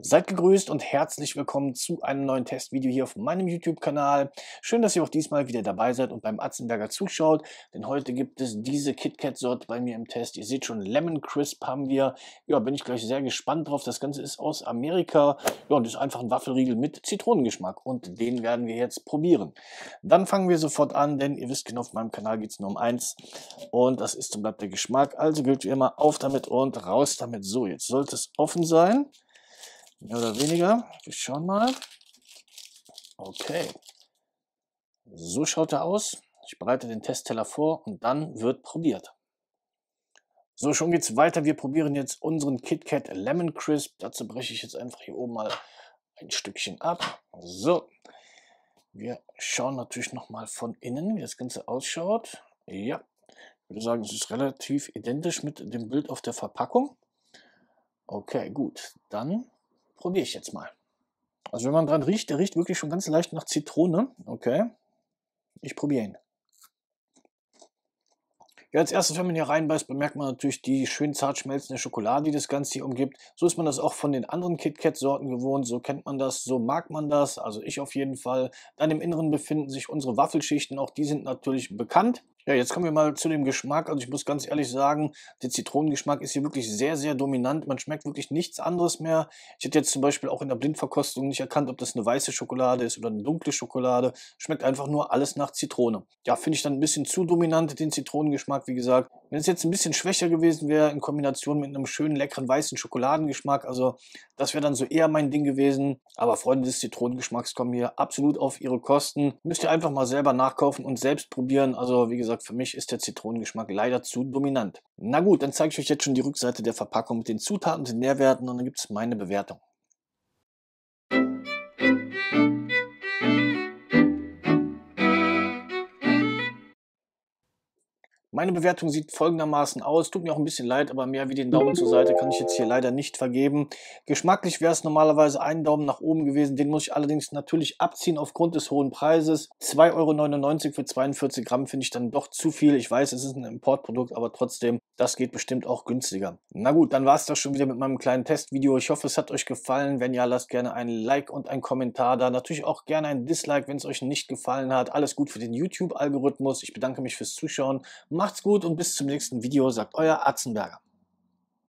Seid gegrüßt und herzlich willkommen zu einem neuen Testvideo hier auf meinem YouTube-Kanal. Schön, dass ihr auch diesmal wieder dabei seid und beim Atzenberger zuschaut, denn heute gibt es diese KitKat-Sorte bei mir im Test. Ihr seht schon, Lemon Crisp haben wir. Ja, bin ich gleich sehr gespannt drauf. Das Ganze ist aus Amerika ja, und ist einfach ein Waffelriegel mit Zitronengeschmack und den werden wir jetzt probieren. Dann fangen wir sofort an, denn ihr wisst genau, auf meinem Kanal geht es nur um eins und das ist zum Bleib der Geschmack. Also gilt wie immer, auf damit und raus damit. So, jetzt sollte es offen sein. Mehr oder weniger. Wir schauen mal. Okay. So schaut er aus. Ich bereite den Testteller vor und dann wird probiert. So, schon geht's weiter. Wir probieren jetzt unseren KitKat Lemon Crisp. Dazu breche ich jetzt einfach hier oben mal ein Stückchen ab. So. Wir schauen natürlich nochmal von innen, wie das Ganze ausschaut. Ja, ich würde sagen, es ist relativ identisch mit dem Bild auf der Verpackung. Okay, gut. Dann probiere ich jetzt mal. Also wenn man dran riecht, der riecht wirklich schon ganz leicht nach Zitrone. Okay. Ich probiere ihn. Ja, als erstes, wenn man hier reinbeißt, bemerkt man natürlich die schön zart schmelzende Schokolade, die das Ganze hier umgibt. So ist man das auch von den anderen KitKat-Sorten gewohnt. So kennt man das, so mag man das. Also ich auf jeden Fall. Dann im Inneren befinden sich unsere Waffelschichten. Auch die sind natürlich bekannt. Ja, jetzt kommen wir mal zu dem Geschmack. Also ich muss ganz ehrlich sagen, der Zitronengeschmack ist hier wirklich sehr, sehr dominant. Man schmeckt wirklich nichts anderes mehr. Ich hätte jetzt zum Beispiel auch in der Blindverkostung nicht erkannt, ob das eine weiße Schokolade ist oder eine dunkle Schokolade. Schmeckt einfach nur alles nach Zitrone. Ja, finde ich dann ein bisschen zu dominant, den Zitronengeschmack, wie gesagt. Wenn es jetzt ein bisschen schwächer gewesen wäre, in Kombination mit einem schönen, leckeren, weißen Schokoladengeschmack, also das wäre dann so eher mein Ding gewesen. Aber Freunde des Zitronengeschmacks kommen hier absolut auf ihre Kosten. Müsst ihr einfach mal selber nachkaufen und selbst probieren. Also wie gesagt, für mich ist der Zitronengeschmack leider zu dominant. Na gut, dann zeige ich euch jetzt schon die Rückseite der Verpackung mit den Zutaten, den Nährwerten und dann gibt es meine Bewertung. Meine Bewertung sieht folgendermaßen aus. Tut mir auch ein bisschen leid, aber mehr wie den Daumen zur Seite kann ich jetzt hier leider nicht vergeben. Geschmacklich wäre es normalerweise ein Daumen nach oben gewesen. Den muss ich allerdings natürlich abziehen aufgrund des hohen Preises. 2,99 Euro für 42 Gramm finde ich dann doch zu viel. Ich weiß, es ist ein Importprodukt, aber trotzdem, das geht bestimmt auch günstiger. Na gut, dann war es das schon wieder mit meinem kleinen Testvideo. Ich hoffe, es hat euch gefallen. Wenn ja, lasst gerne einen Like und einen Kommentar da. Natürlich auch gerne einen Dislike, wenn es euch nicht gefallen hat. Alles gut für den YouTube-Algorithmus. Ich bedanke mich fürs Zuschauen. Macht's gut und bis zum nächsten Video, sagt euer Atzenberger.